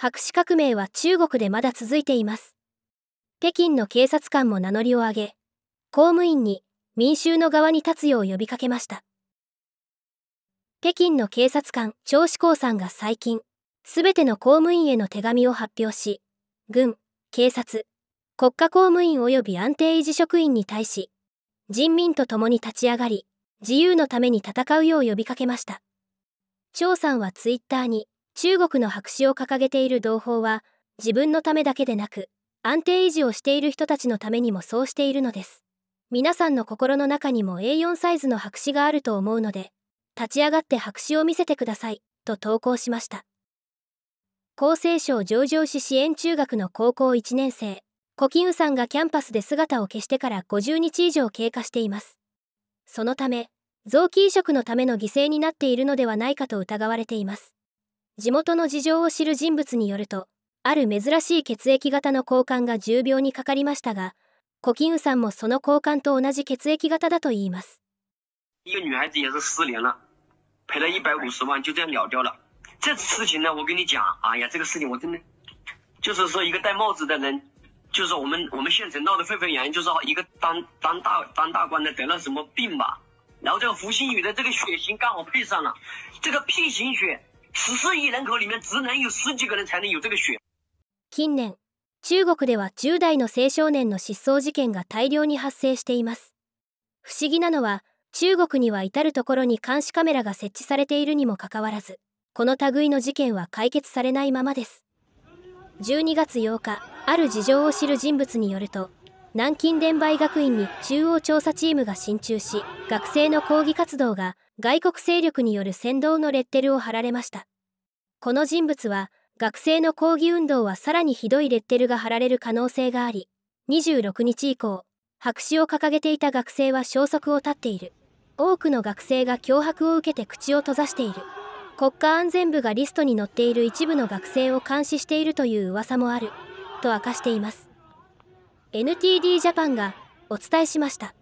白紙革命は中国でまだ続いています。北京の警察官も名乗りを上げ、公務員に民衆の側に立つよう呼びかけました。北京の警察官張志功さんが最近、すべての公務員への手紙を発表し、軍、警察、国家公務員及び安定維持職員に対し、人民と共に立ち上がり、自由のために戦うよう呼びかけました。張さんはツイッターに、中国の白紙を掲げている同胞は自分のためだけでなく安定維持をしている人たちのためにもそうしているのです皆さんの心の中にも A4 サイズの白紙があると思うので立ち上がって白紙を見せてくださいと投稿しました厚生省上場市支援中学の高校1年生コキンウさんがキャンパスで姿を消してから50日以上経過していますそのため臓器移植のための犠牲になっているのではないかと疑われています地元の事情を知る人物によるとある珍しい血液型の交換が重病にかかりましたがコキンウさんもその交換と同じ血液型だといいます一个女孩子也是失联了赔了一百五十万就这样了掉了这事情呢我跟你讲哎呀这个事情我真的就是说一个戴帽子的人就是我们我们县城闹得沸沸扬扬就是一个当当大当大官的得了什么病吧然后这个胡宇的这个血型刚好配上了这个 P 型血十四亿人口里面只能有十几个人才能有这个血。近年、中国では10代の青少年の失踪事件が大量に発生しています。不思議なのは、中国には至る所に監視カメラが設置されているにもかかわらず、この類の事件は解決されないままです。12月8日、ある事情を知る人物によると、南京伝売学院に中央調査チームが進駐し学生の抗議活動が外国勢力による扇動のレッテルを貼られましたこの人物は学生の抗議運動はさらにひどいレッテルが貼られる可能性があり26日以降白紙を掲げていた学生は消息を絶っている多くの学生が脅迫を受けて口を閉ざしている国家安全部がリストに載っている一部の学生を監視しているという噂もあると明かしています NTD ジャパンがお伝えしました。